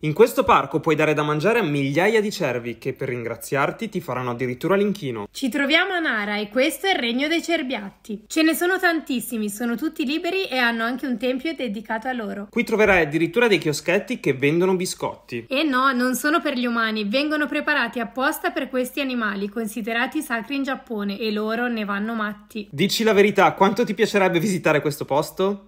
In questo parco puoi dare da mangiare a migliaia di cervi che per ringraziarti ti faranno addirittura l'inchino. Ci troviamo a Nara e questo è il regno dei cerbiatti. Ce ne sono tantissimi, sono tutti liberi e hanno anche un tempio dedicato a loro. Qui troverai addirittura dei chioschetti che vendono biscotti. E eh no, non sono per gli umani, vengono preparati apposta per questi animali, considerati sacri in Giappone e loro ne vanno matti. Dici la verità, quanto ti piacerebbe visitare questo posto?